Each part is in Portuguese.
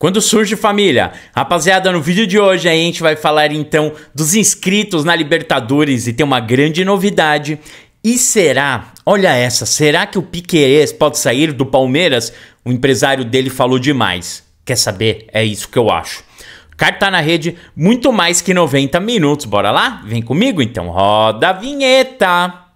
Quando surge família? Rapaziada, no vídeo de hoje a gente vai falar então dos inscritos na Libertadores e tem uma grande novidade. E será, olha essa, será que o Piquerez pode sair do Palmeiras? O empresário dele falou demais. Quer saber? É isso que eu acho. Carta na rede, muito mais que 90 minutos. Bora lá? Vem comigo então, roda a vinheta!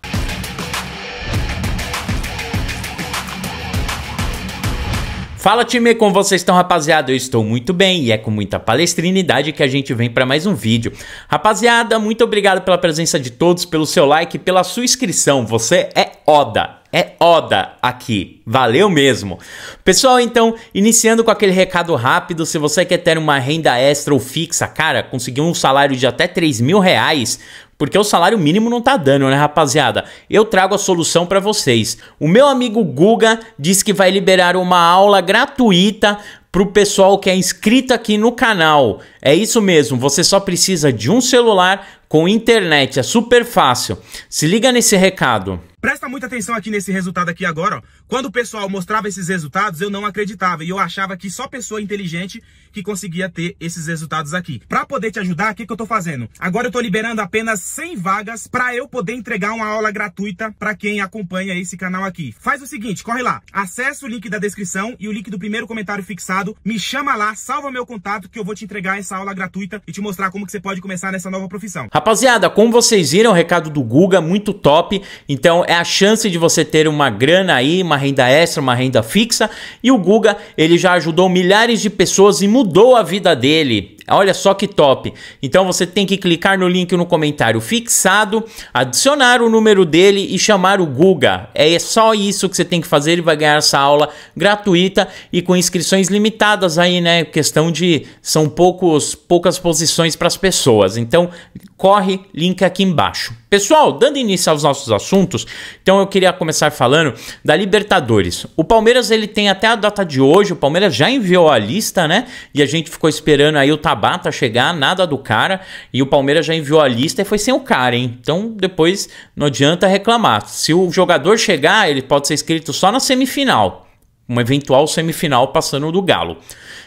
Fala time, como vocês estão rapaziada? Eu estou muito bem e é com muita palestrinidade que a gente vem para mais um vídeo. Rapaziada, muito obrigado pela presença de todos, pelo seu like, pela sua inscrição, você é ODA! É Oda aqui. Valeu mesmo. Pessoal, então, iniciando com aquele recado rápido, se você quer ter uma renda extra ou fixa, cara, conseguir um salário de até 3 mil reais, porque o salário mínimo não tá dando, né, rapaziada? Eu trago a solução para vocês. O meu amigo Guga diz que vai liberar uma aula gratuita pro pessoal que é inscrito aqui no canal. É isso mesmo, você só precisa de um celular com internet, é super fácil. Se liga nesse recado. Presta muita atenção aqui nesse resultado aqui agora. Ó. Quando o pessoal mostrava esses resultados, eu não acreditava. E eu achava que só pessoa inteligente que conseguia ter esses resultados aqui. Para poder te ajudar, o que, que eu estou fazendo? Agora eu estou liberando apenas 100 vagas para eu poder entregar uma aula gratuita para quem acompanha esse canal aqui. Faz o seguinte, corre lá. Acesse o link da descrição e o link do primeiro comentário fixado. Me chama lá, salva meu contato que eu vou te entregar essa aula gratuita e te mostrar como que você pode começar nessa nova profissão. Rapaziada, como vocês viram, o é recado do Guga, muito top. Então, é é a chance de você ter uma grana aí, uma renda extra, uma renda fixa. E o Guga, ele já ajudou milhares de pessoas e mudou a vida dele. Olha só que top. Então você tem que clicar no link no comentário fixado, adicionar o número dele e chamar o Guga. É só isso que você tem que fazer, ele vai ganhar essa aula gratuita e com inscrições limitadas aí, né? Questão de são poucos poucas posições para as pessoas. Então, corre, link aqui embaixo. Pessoal, dando início aos nossos assuntos, então eu queria começar falando da Libertadores. O Palmeiras ele tem até a data de hoje, o Palmeiras já enviou a lista, né? E a gente ficou esperando aí o tabu Tabata chegar, nada do cara. E o Palmeiras já enviou a lista e foi sem o cara, hein? Então depois não adianta reclamar. Se o jogador chegar, ele pode ser escrito só na semifinal. Uma eventual semifinal passando do Galo.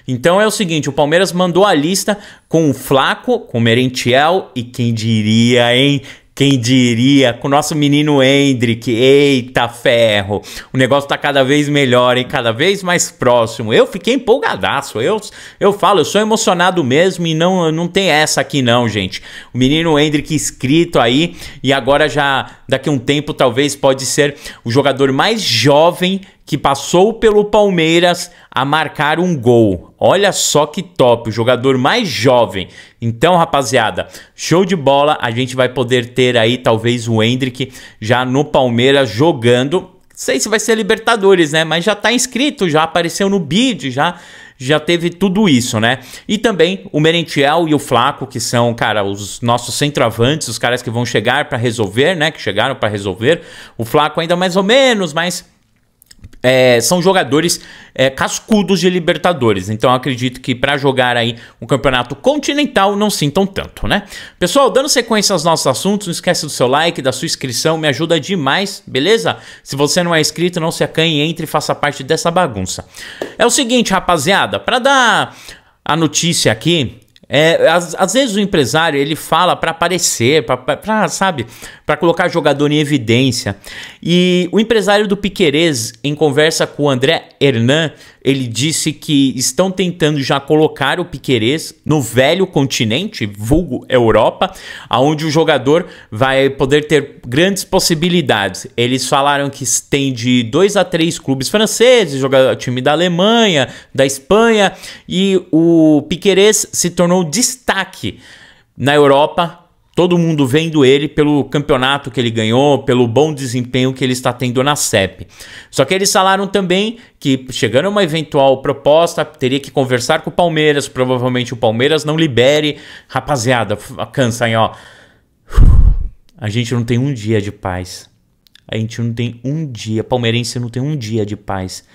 Então é o seguinte: o Palmeiras mandou a lista com o Flaco, com o Merentiel e quem diria, hein? Quem diria? Com o nosso menino Hendrick. Eita ferro. O negócio tá cada vez melhor, hein? Cada vez mais próximo. Eu fiquei empolgadaço. Eu, eu falo, eu sou emocionado mesmo e não, não tem essa aqui não, gente. O menino Hendrick inscrito aí e agora já daqui a um tempo talvez pode ser o jogador mais jovem que passou pelo Palmeiras a marcar um gol. Olha só que top, o jogador mais jovem. Então, rapaziada, show de bola. A gente vai poder ter aí talvez o Hendrick já no Palmeiras jogando. Sei se vai ser Libertadores, né? Mas já tá inscrito, já apareceu no bid, já já teve tudo isso, né? E também o Merentiel e o Flaco, que são, cara, os nossos centroavantes, os caras que vão chegar para resolver, né? Que chegaram para resolver. O Flaco ainda mais ou menos, mas é, são jogadores é, cascudos de Libertadores. Então acredito que para jogar aí um campeonato continental não sintam tanto, né? Pessoal, dando sequência aos nossos assuntos, não esquece do seu like, da sua inscrição, me ajuda demais, beleza? Se você não é inscrito, não se acanhe, entre e faça parte dessa bagunça. É o seguinte, rapaziada, para dar a notícia aqui é, às, às, vezes o empresário ele fala para aparecer, para sabe, para colocar jogador em evidência. E o empresário do Piquerez, em conversa com o André Hernan, ele disse que estão tentando já colocar o Piquerez no velho continente, vulgo Europa, aonde o jogador vai poder ter grandes possibilidades. Eles falaram que tem de dois a três clubes franceses, jogador time da Alemanha, da Espanha, e o Piquerez se tornou ganhou destaque na Europa. Todo mundo vendo ele pelo campeonato que ele ganhou, pelo bom desempenho que ele está tendo na CEP. Só que eles falaram também que, chegando a uma eventual proposta, teria que conversar com o Palmeiras. Provavelmente o Palmeiras não libere. Rapaziada, cansa, hein, ó. A gente não tem um dia de paz. A gente não tem um dia, palmeirense não tem um dia de paz.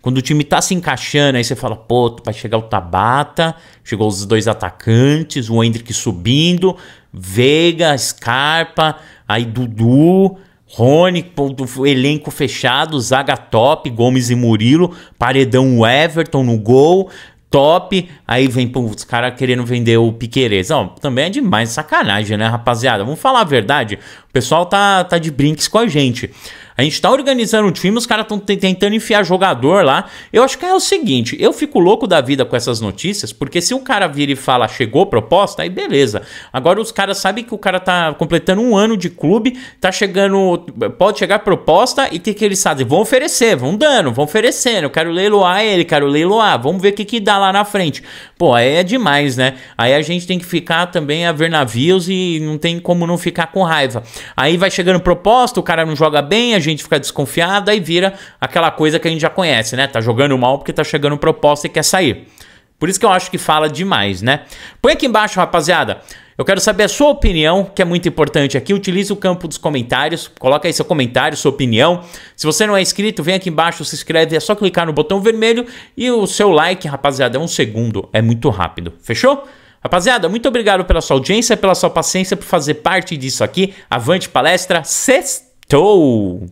Quando o time tá se encaixando, aí você fala, pô, vai chegar o Tabata, chegou os dois atacantes, o Hendrick subindo, Veiga, Scarpa, aí Dudu, Rony, elenco fechado, zaga top, Gomes e Murilo, paredão Everton no gol, top. Aí vem pum, os caras querendo vender o Piqueires. ó, também é demais sacanagem, né, rapaziada? Vamos falar a verdade. O pessoal tá, tá de brinques com a gente. A gente tá organizando o time, os caras estão tentando enfiar jogador lá. Eu acho que é o seguinte, eu fico louco da vida com essas notícias, porque se o cara vira e fala, chegou proposta, aí beleza. Agora os caras sabem que o cara tá completando um ano de clube, tá chegando, pode chegar proposta e o que, que eles fazem? Vão oferecer, vão dando, vão oferecendo. Eu quero leiloar ele, quero leiloar, vamos ver o que, que dá lá na frente. Pô, aí é demais, né? Aí a gente tem que ficar também a ver navios e não tem como não ficar com raiva. Aí vai chegando proposta, o cara não joga bem, a gente fica desconfiada e vira aquela coisa que a gente já conhece, né? Tá jogando mal porque tá chegando proposta e quer sair. Por isso que eu acho que fala demais, né? Põe aqui embaixo, rapaziada. Eu quero saber a sua opinião, que é muito importante aqui. Utilize o campo dos comentários, coloca aí seu comentário, sua opinião. Se você não é inscrito, vem aqui embaixo, se inscreve, é só clicar no botão vermelho e o seu like, rapaziada, é um segundo, é muito rápido. Fechou? Rapaziada, muito obrigado pela sua audiência, pela sua paciência, por fazer parte disso aqui. Avante palestra, sextou!